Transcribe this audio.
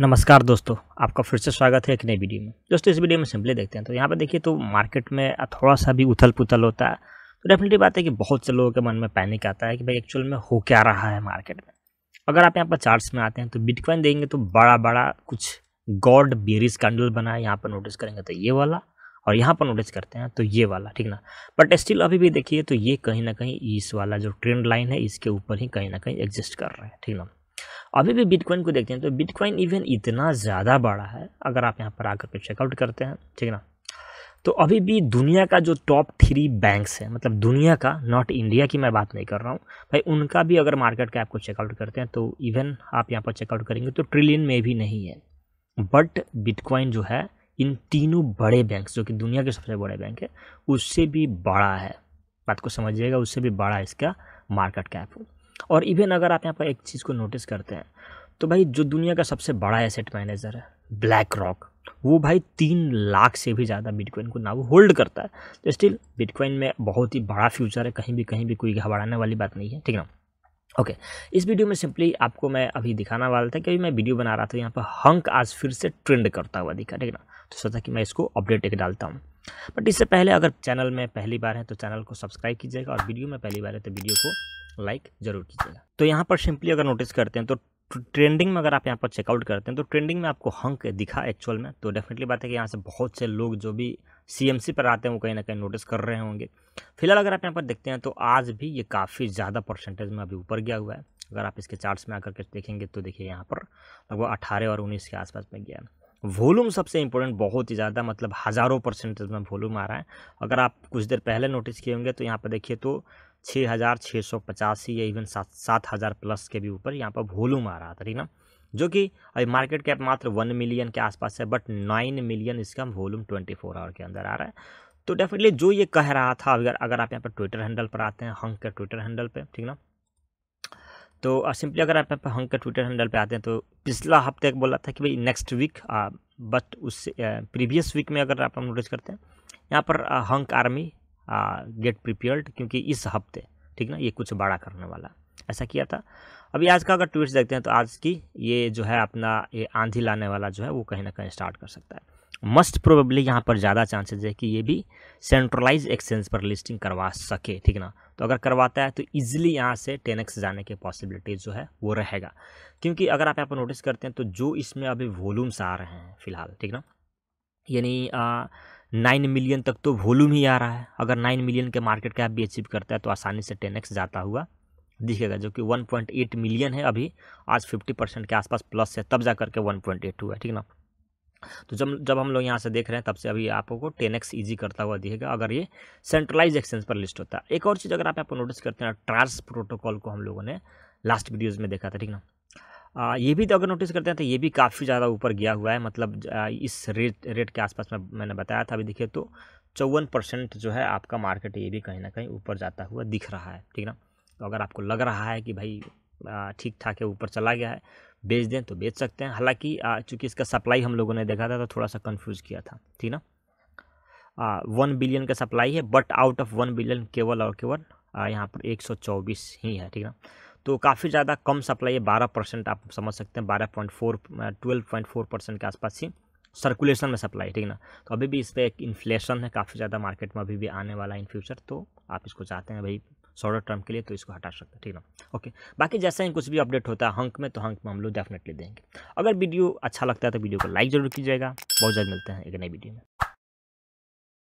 नमस्कार दोस्तों आपका फिर से स्वागत है एक नई वीडियो में दोस्तों इस वीडियो में सिंपली देखते हैं तो यहाँ पर देखिए तो मार्केट में थोड़ा सा भी उथल पुथल होता है तो डेफिनेटली बात है कि बहुत से लोगों के मन में पैनिक आता है कि भाई एक्चुअल में हो क्या रहा है मार्केट में अगर आप यहाँ पर चार्ट्स में आते हैं तो बिटकॉइन देंगे तो बड़ा बड़ा कुछ गॉड बेरीज कैंडल बना है यहाँ पर नोटिस करेंगे तो ये वाला और यहाँ पर नोटिस करते हैं तो ये वाला ठीक ना बट स्टिल अभी भी देखिए तो ये कहीं ना कहीं इस वाला जो ट्रेंड लाइन है इसके ऊपर ही कहीं ना कहीं एग्जिस्ट कर रहा है ठीक ना अभी भी बिटकॉइन को देखते हैं तो बिटकॉइन इवन इतना ज़्यादा बड़ा है अगर आप यहाँ पर आकर के चेकआउट करते हैं ठीक ना तो अभी भी दुनिया का जो टॉप थ्री बैंक्स है मतलब दुनिया का नॉट इंडिया की मैं बात नहीं कर रहा हूँ भाई उनका भी अगर मार्केट कैप को चेकआउट करते हैं तो इवन आप यहाँ पर चेकआउट करेंगे तो ट्रिलियन में भी नहीं है बट बिटकॉइन जो है इन तीनों बड़े बैंक जो कि दुनिया के सबसे बड़े बैंक है उससे भी बड़ा है बात को समझिएगा उससे भी बड़ा इसका मार्केट कैप और इवन अगर आप यहाँ पर एक चीज़ को नोटिस करते हैं तो भाई जो दुनिया का सबसे बड़ा एसेट मैनेजर है ब्लैक रॉक वो भाई तीन लाख से भी ज़्यादा बिटकॉइन को ना वो होल्ड करता है तो स्टिल बिटकॉइन में बहुत ही बड़ा फ्यूचर है कहीं भी कहीं भी कोई घबराने वाली बात नहीं है ठीक ना ओके okay. इस वीडियो में सिंपली आपको मैं अभी दिखाना वाला था क्योंकि मैं वीडियो बना रहा था यहाँ पर हंक आज फिर से ट्रेंड करता हुआ दिखा ठीक ना तो सोचा कि मैं इसको अपडेट एक डालता हूँ बट इससे पहले अगर चैनल तो में पहली बार है तो चैनल को सब्सक्राइब कीजिएगा और वीडियो में पहली बार है तो वीडियो को लाइक ज़रूर कीजिएगा तो यहाँ पर सिंपली अगर नोटिस करते हैं तो ट्रेंडिंग में अगर आप यहाँ पर चेकआउट करते हैं तो ट्रेंडिंग में आपको हंक दिखा एक्चुअल में तो डेफिनेटली बात है कि यहाँ से बहुत से लोग जो भी सी पर आते हैं वो कहीं ना कहीं नोटिस कर रहे होंगे फिलहाल अगर आप यहाँ पर देखते हैं तो आज भी ये काफ़ी ज़्यादा परसेंटेज में अभी ऊपर गया हुआ है अगर आप इसके चार्ट्स में आकर के देखेंगे तो देखिए यहाँ पर लगभग अठारह और उन्नीस के आसपास में गया है वॉल्यूम सबसे इंपॉर्टेंट बहुत ही ज़्यादा मतलब हज़ारों परसेंटेज में वॉल्यूम आ रहा है अगर आप कुछ देर पहले नोटिस किए होंगे तो यहाँ पर देखिए तो छः हज़ार छः सौ पचासी या इवन सात सात हज़ार प्लस के भी ऊपर यहाँ पर वॉलूम आ रहा था ठीक ना जो कि अभी मार्केट कैप मात्र वन मिलियन के आसपास है बट नाइन मिलियन इसका वॉल्यूम ट्वेंटी फोर आवर के अंदर आ रहा है तो डेफिनेटली जो ये कह रहा था अगर अगर आप यहाँ पर ट्विटर हैंडल पर आते हैं हंक के ट्विटर हैंडल पर ठीक ना तो सिंपली अगर आप यहाँ पर हंक के ट्विटर हैंडल पर आते हैं तो पिछला हफ्ते बोला था कि भाई नेक्स्ट वीक बट उससे प्रीवियस वीक में अगर आप नोटिस करते हैं यहाँ पर हंक आर्मी गेट प्रिपेयर्ड क्योंकि इस हफ्ते ठीक ना ये कुछ बड़ा करने वाला ऐसा किया था अभी आज का अगर ट्वीट देखते हैं तो आज की ये जो है अपना ये आंधी लाने वाला जो है वो कहीं ना कहीं स्टार्ट कर सकता है मस्ट प्रोबेबली यहाँ पर ज़्यादा चांसेज है कि ये भी सेंट्रलाइज एक्सचेंज पर लिस्टिंग करवा सके ठीक ना तो अगर करवाता है तो ईजिली यहाँ से टेन जाने के पॉसिबिलिटीज़ जो है वो रहेगा क्योंकि अगर आप यहाँ पर नोटिस करते हैं तो जो इसमें अभी वॉल्यूम्स आ रहे हैं फिलहाल ठीक ना यानी नाइन मिलियन तक तो वॉल्यूम ही आ रहा है अगर नाइन मिलियन के मार्केट कैप भी अचीव करता है तो आसानी से टेन एक्स जाता हुआ दिखेगा जो कि 1.8 मिलियन है अभी आज 50 परसेंट के आसपास प्लस है तब जा करके 1.8 हुआ है ठीक ना तो जब जब हम लोग यहाँ से देख रहे हैं तब से अभी आपको टेन एक्स ईजी करता हुआ दिखेगा अगर ये सेंट्रलाइज एक्सचेंज पर लिस्ट होता है एक और चीज़ अगर आप यहाँ नोटिस करते हैं ट्रांस प्रोटोकॉल को हम लोगों ने लास्ट वीडियोज़ में देखा था ठीक ना ये भी तो अगर नोटिस करते हैं तो ये भी काफ़ी ज़्यादा ऊपर गया हुआ है मतलब इस रेट रेट के आसपास में मैंने बताया था अभी देखिए तो चौवन परसेंट जो है आपका मार्केट ये भी कहीं ना कहीं ऊपर जाता हुआ दिख रहा है ठीक ना तो अगर आपको लग रहा है कि भाई ठीक ठाक है ऊपर चला गया है बेच दें तो बेच सकते हैं हालाँकि चूँकि इसका सप्लाई हम लोगों ने देखा था तो थोड़ा सा कन्फ्यूज़ किया था ठीक ना वन बिलियन का सप्लाई है but out of one billion केवल और केवल यहाँ पर एक सौ चौबीस ही है ठीक ना तो काफ़ी ज़्यादा कम सप्लाई है बारह परसेंट आप समझ सकते हैं बारह point four twelve point four percent के आसपास ही सर्कुलेशन में सप्लाई ठीक ना तो अभी भी इस पर एक इन्फ्लेशन है काफ़ी ज़्यादा मार्केट में अभी भी आने वाला है इन फ्यूचर तो आप इसको चाहते हैं भाई शॉर्ट टर्म के लिए तो इसको हटा सकते हैं ठीक ना ओके बाकी जैसे ही कुछ भी अपडेट होता है हंक में तो हंक में हम लोग डेफिनेटली देंगे अगर वीडियो अच्छा लगता है तो वीडियो को लाइक जरूर कीजिएगा बहुत जल्द मिलते हैं एक नई वीडियो में